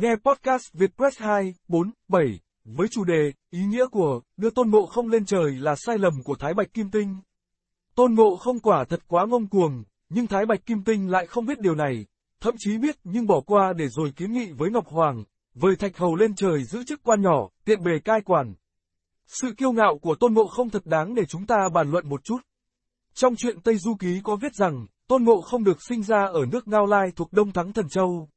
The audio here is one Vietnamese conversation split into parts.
Nghe podcast Việt Press 2, 4, 7 với chủ đề Ý nghĩa của đưa tôn ngộ không lên trời là sai lầm của Thái Bạch Kim Tinh. Tôn ngộ không quả thật quá ngông cuồng, nhưng Thái Bạch Kim Tinh lại không biết điều này, thậm chí biết nhưng bỏ qua để rồi kiến nghị với Ngọc Hoàng, vời Thạch Hầu lên trời giữ chức quan nhỏ, tiện bề cai quản. Sự kiêu ngạo của Tôn Ngộ không thật đáng để chúng ta bàn luận một chút. Trong chuyện Tây Du Ký có viết rằng, Tôn Ngộ không được sinh ra ở nước Ngao Lai thuộc Đông Thắng Thần Châu.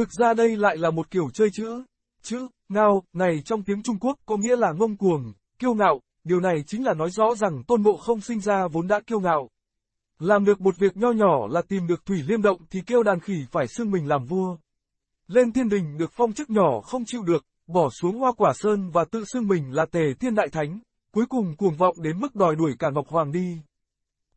Thực ra đây lại là một kiểu chơi chữ. Chữ, ngao, này trong tiếng Trung Quốc có nghĩa là ngông cuồng, kiêu ngạo, điều này chính là nói rõ rằng tôn ngộ không sinh ra vốn đã kiêu ngạo. Làm được một việc nho nhỏ là tìm được thủy liêm động thì kêu đàn khỉ phải xưng mình làm vua. Lên thiên đình được phong chức nhỏ không chịu được, bỏ xuống hoa quả sơn và tự xưng mình là tề thiên đại thánh, cuối cùng cuồng vọng đến mức đòi đuổi cả Ngọc Hoàng đi.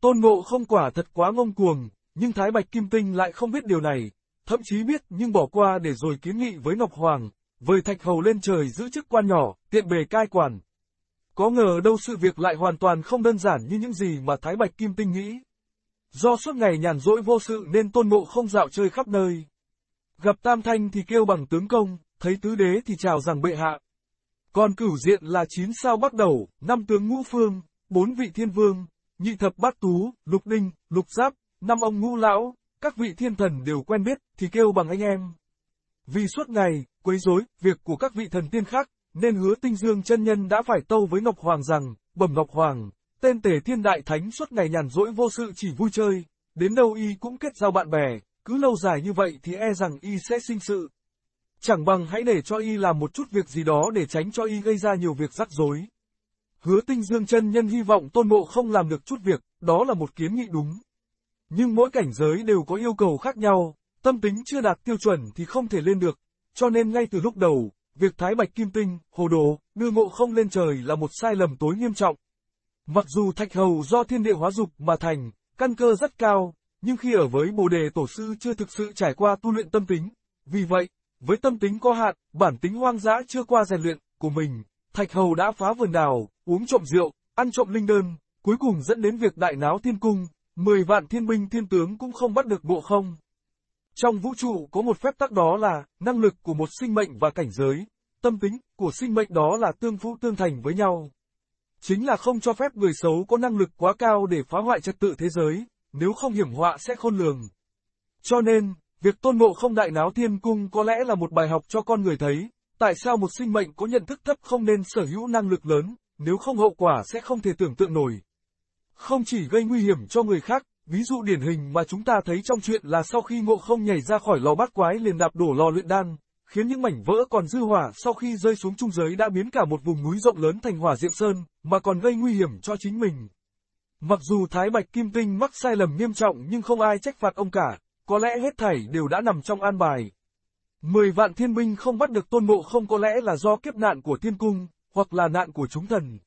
Tôn ngộ không quả thật quá ngông cuồng, nhưng Thái Bạch Kim Tinh lại không biết điều này, thậm chí biết nhưng bỏ qua để rồi kiến nghị với Ngọc Hoàng, vời Thạch Hầu lên trời giữ chức quan nhỏ, tiện bề cai quản. Có ngờ đâu sự việc lại hoàn toàn không đơn giản như những gì mà Thái Bạch Kim Tinh nghĩ. Do suốt ngày nhàn rỗi vô sự nên tôn ngộ không dạo chơi khắp nơi. Gặp Tam Thanh thì kêu bằng tướng công, thấy tứ đế thì chào rằng bệ hạ. Còn cửu diện là chín sao bắt đầu, năm tướng ngũ phương, bốn vị thiên vương, nhị thập bát tú, lục đinh, lục giáp, năm ông ngũ lão, các vị thiên thần đều quen biết, thì kêu bằng anh em. Vì suốt ngày, quấy rối việc của các vị thần tiên khác, nên hứa tinh dương chân nhân đã phải tâu với Ngọc Hoàng rằng, bẩm Ngọc Hoàng, tên tể thiên đại thánh suốt ngày nhàn rỗi vô sự chỉ vui chơi, đến đâu y cũng kết giao bạn bè, cứ lâu dài như vậy thì e rằng y sẽ sinh sự. Chẳng bằng hãy để cho y làm một chút việc gì đó để tránh cho y gây ra nhiều việc rắc rối. Hứa tinh dương chân nhân hy vọng tôn mộ không làm được chút việc, đó là một kiến nghị đúng. Nhưng mỗi cảnh giới đều có yêu cầu khác nhau, tâm tính chưa đạt tiêu chuẩn thì không thể lên được, cho nên ngay từ lúc đầu, việc Thái Bạch Kim Tinh, Hồ Đồ, đưa ngộ không lên trời là một sai lầm tối nghiêm trọng. Mặc dù thạch hầu do thiên địa hóa dục mà thành, căn cơ rất cao, nhưng khi ở với Bồ Đề Tổ Sư chưa thực sự trải qua tu luyện tâm tính. Vì vậy, với tâm tính có hạn, bản tính hoang dã chưa qua rèn luyện của mình, thạch hầu đã phá vườn đào, uống trộm rượu, ăn trộm linh đơn, cuối cùng dẫn đến việc đại náo thiên cung, 10 vạn thiên binh thiên tướng cũng không bắt được ngộ không. Trong vũ trụ có một phép tắc đó là, năng lực của một sinh mệnh và cảnh giới, tâm tính của sinh mệnh đó là tương phụ tương thành với nhau. Chính là không cho phép người xấu có năng lực quá cao để phá hoại trật tự thế giới, nếu không hiểm họa sẽ khôn lường. Cho nên, việc tôn ngộ không đại náo thiên cung có lẽ là một bài học cho con người thấy, tại sao một sinh mệnh có nhận thức thấp không nên sở hữu năng lực lớn, nếu không hậu quả sẽ không thể tưởng tượng nổi không chỉ gây nguy hiểm cho người khác, ví dụ điển hình mà chúng ta thấy trong chuyện là sau khi ngộ không nhảy ra khỏi lò bát quái liền đạp đổ lò luyện đan, khiến những mảnh vỡ còn dư hỏa sau khi rơi xuống trung giới đã biến cả một vùng núi rộng lớn thành hỏa diệm sơn, mà còn gây nguy hiểm cho chính mình. Mặc dù Thái Bạch Kim Tinh mắc sai lầm nghiêm trọng nhưng không ai trách phạt ông cả, có lẽ hết thảy đều đã nằm trong an bài. Mười vạn thiên binh không bắt được tôn ngộ không có lẽ là do kiếp nạn của thiên cung, hoặc là nạn của chúng thần.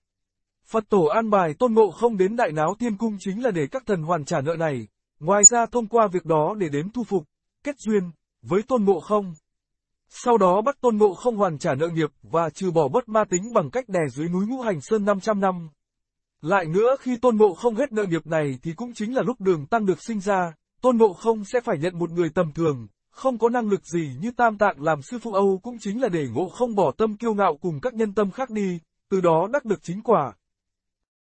Phật tổ an bài tôn ngộ không đến đại náo thiên cung chính là để các thần hoàn trả nợ này, ngoài ra thông qua việc đó để đến thu phục, kết duyên, với tôn ngộ không. Sau đó bắt tôn ngộ không hoàn trả nợ nghiệp và trừ bỏ bất ma tính bằng cách đè dưới núi ngũ hành sơn 500 năm. Lại nữa khi tôn ngộ không hết nợ nghiệp này thì cũng chính là lúc đường tăng được sinh ra, tôn ngộ không sẽ phải nhận một người tầm thường, không có năng lực gì như tam tạng làm sư phụ Âu cũng chính là để ngộ không bỏ tâm kiêu ngạo cùng các nhân tâm khác đi, từ đó đắc được chính quả.